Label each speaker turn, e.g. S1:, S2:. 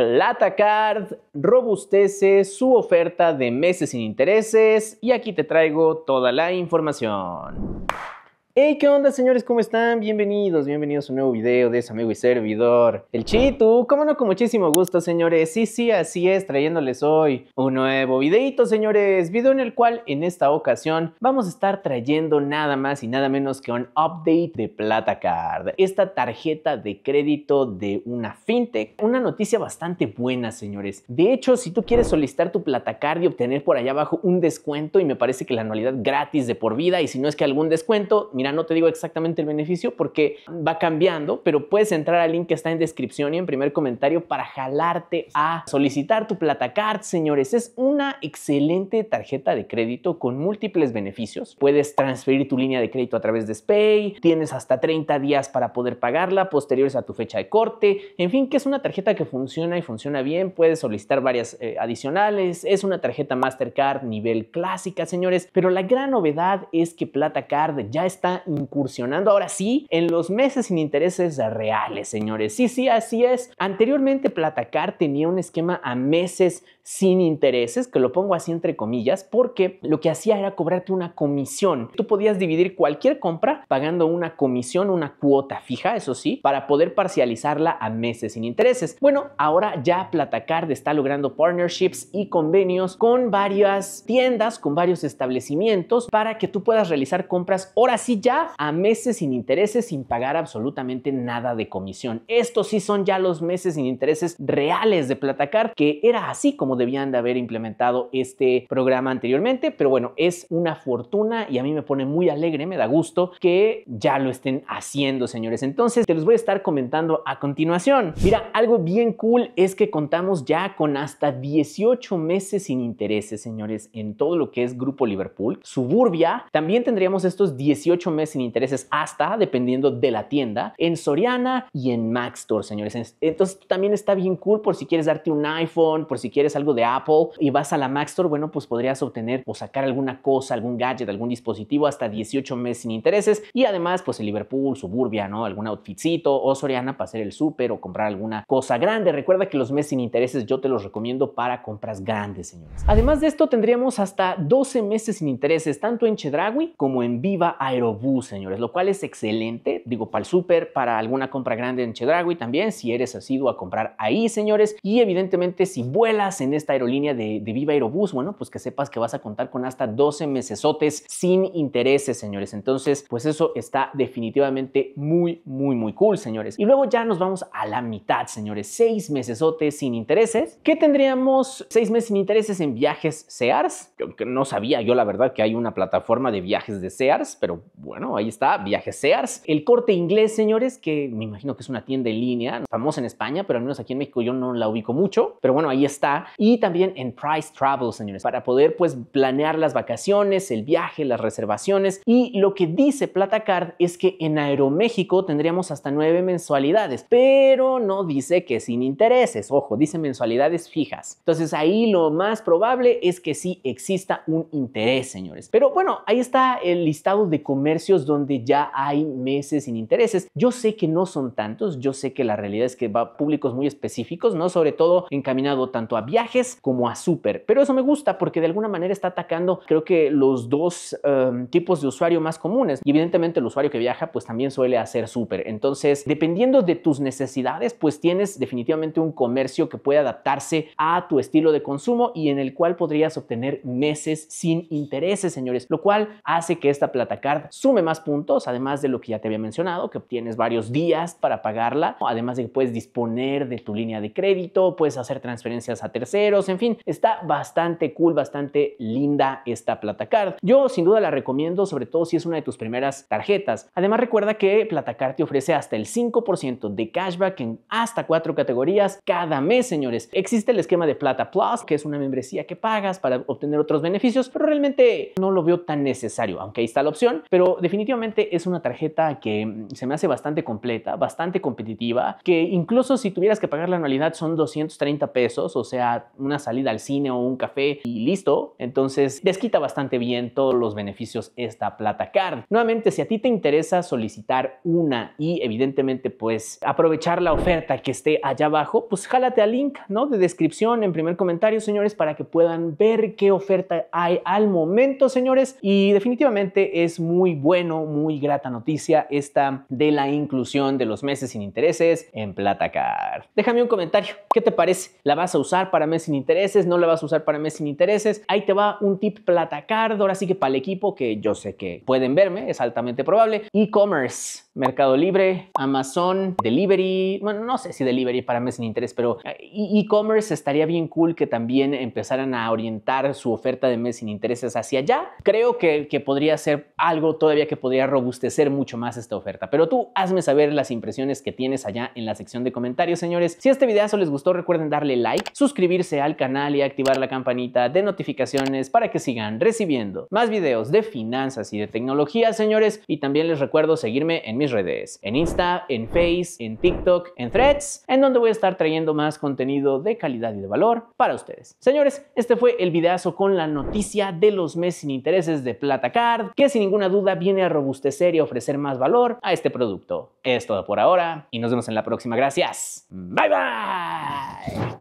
S1: PlataCard robustece su oferta de meses sin intereses y aquí te traigo toda la información. Hey, ¿qué onda, señores? ¿Cómo están? Bienvenidos, bienvenidos a un nuevo video de su amigo y servidor, el Chitu. Cómo no, con muchísimo gusto, señores. Sí, sí, así es, trayéndoles hoy un nuevo videito, señores. Video en el cual, en esta ocasión, vamos a estar trayendo nada más y nada menos que un update de PlataCard. Esta tarjeta de crédito de una fintech. Una noticia bastante buena, señores. De hecho, si tú quieres solicitar tu PlataCard y obtener por allá abajo un descuento, y me parece que la anualidad gratis de por vida, y si no es que algún descuento, mira, no te digo exactamente el beneficio porque va cambiando, pero puedes entrar al link que está en descripción y en primer comentario para jalarte a solicitar tu Platacard, señores. Es una excelente tarjeta de crédito con múltiples beneficios. Puedes transferir tu línea de crédito a través de Spay, tienes hasta 30 días para poder pagarla posteriores a tu fecha de corte. En fin, que es una tarjeta que funciona y funciona bien. Puedes solicitar varias eh, adicionales. Es una tarjeta Mastercard nivel clásica, señores. Pero la gran novedad es que Platacard ya está incursionando ahora sí en los meses sin intereses reales, señores. Sí, sí, así es. Anteriormente Platacar tenía un esquema a meses sin intereses, que lo pongo así entre comillas, porque lo que hacía era cobrarte una comisión. Tú podías dividir cualquier compra pagando una comisión, una cuota fija, eso sí, para poder parcializarla a meses sin intereses. Bueno, ahora ya Platacard está logrando partnerships y convenios con varias tiendas, con varios establecimientos, para que tú puedas realizar compras ahora sí ya a meses sin intereses sin pagar absolutamente nada de comisión. Estos sí son ya los meses sin intereses reales de Platacar, que era así como debían de haber implementado este programa anteriormente, pero bueno, es una fortuna y a mí me pone muy alegre, me da gusto que ya lo estén haciendo, señores. Entonces, te los voy a estar comentando a continuación. Mira, algo bien cool es que contamos ya con hasta 18 meses sin intereses, señores, en todo lo que es Grupo Liverpool. Suburbia, también tendríamos estos 18 mes sin intereses hasta, dependiendo de la tienda, en Soriana y en Max Store, señores. Entonces también está bien cool por si quieres darte un iPhone, por si quieres algo de Apple y vas a la Max Store, bueno, pues podrías obtener o sacar alguna cosa, algún gadget, algún dispositivo hasta 18 meses sin intereses y además pues en Liverpool, Suburbia, ¿no? Algún outfitcito o Soriana para hacer el súper o comprar alguna cosa grande. Recuerda que los meses sin intereses yo te los recomiendo para compras grandes, señores. Además de esto tendríamos hasta 12 meses sin intereses tanto en Chedragui como en Viva Aerobús bus, señores, lo cual es excelente, digo, para el súper, para alguna compra grande en Chedragui también, si eres asiduo a comprar ahí, señores, y evidentemente si vuelas en esta aerolínea de, Viva Aerobus bueno, pues que sepas que vas a contar con hasta 12 mesesotes sin intereses, señores. Entonces, pues eso está definitivamente muy, muy, muy cool, señores. Y luego ya nos vamos a la mitad, señores, seis mesesotes sin intereses. ¿Qué tendríamos seis meses sin intereses en viajes Sears? Que no sabía yo la verdad que hay una plataforma de viajes de Sears, pero bueno, ahí está, Viajes Sears. El corte inglés, señores, que me imagino que es una tienda en línea, famosa en España, pero al menos aquí en México yo no la ubico mucho. Pero bueno, ahí está. Y también en Price Travel, señores, para poder pues planear las vacaciones, el viaje, las reservaciones. Y lo que dice Platacard es que en Aeroméxico tendríamos hasta nueve mensualidades, pero no dice que sin intereses. Ojo, dice mensualidades fijas. Entonces ahí lo más probable es que sí exista un interés, señores. Pero bueno, ahí está el listado de comercio donde ya hay meses sin intereses. Yo sé que no son tantos, yo sé que la realidad es que va a públicos muy específicos, ¿no? Sobre todo encaminado tanto a viajes como a súper. Pero eso me gusta porque de alguna manera está atacando, creo que los dos em, tipos de usuario más comunes. Y evidentemente el usuario que viaja, pues también suele hacer súper. Entonces, dependiendo de tus necesidades, pues tienes definitivamente un comercio que puede adaptarse a tu estilo de consumo y en el cual podrías obtener meses sin intereses, señores. Lo cual hace que esta plata card sume más puntos, además de lo que ya te había mencionado, que obtienes varios días para pagarla, además de que puedes disponer de tu línea de crédito, puedes hacer transferencias a terceros, en fin, está bastante cool, bastante linda esta Platacard. Yo sin duda la recomiendo, sobre todo si es una de tus primeras tarjetas. Además recuerda que Platacard te ofrece hasta el 5% de cashback en hasta cuatro categorías cada mes, señores. Existe el esquema de Plata Plus, que es una membresía que pagas para obtener otros beneficios, pero realmente no lo veo tan necesario, aunque ahí está la opción, pero definitivamente es una tarjeta que mm, se me hace bastante completa, bastante competitiva, que incluso si tuvieras que pagar la anualidad son 230 pesos, o sea, una salida al cine o un café y listo. Entonces, desquita bastante bien todos los beneficios esta Plata Card. Nuevamente, si a ti te interesa solicitar una y evidentemente pues aprovechar la oferta que esté allá abajo, pues jálate al link, ¿no? De descripción en primer comentario, señores, para que puedan ver qué oferta hay al momento, señores, y definitivamente es muy bueno bueno, muy grata noticia esta de la inclusión de los meses sin intereses en Platacar. Déjame un comentario, ¿qué te parece? ¿La vas a usar para meses sin intereses? ¿No la vas a usar para meses sin intereses? Ahí te va un tip Platacar, ahora sí que para el equipo que yo sé que pueden verme, es altamente probable. E-commerce Mercado Libre, Amazon, Delivery, bueno, no sé si Delivery para mes sin interés, pero eh, e-commerce estaría bien cool que también empezaran a orientar su oferta de mes sin intereses hacia allá. Creo que, que podría ser algo todavía que podría robustecer mucho más esta oferta, pero tú hazme saber las impresiones que tienes allá en la sección de comentarios, señores. Si este video les gustó, recuerden darle like, suscribirse al canal y activar la campanita de notificaciones para que sigan recibiendo más videos de finanzas y de tecnología, señores, y también les recuerdo seguirme en mis redes, en Insta, en Face, en TikTok, en Threads, en donde voy a estar trayendo más contenido de calidad y de valor para ustedes. Señores, este fue el videazo con la noticia de los meses sin intereses de PlataCard, que sin ninguna duda viene a robustecer y a ofrecer más valor a este producto. Es todo por ahora y nos vemos en la próxima. Gracias. Bye bye.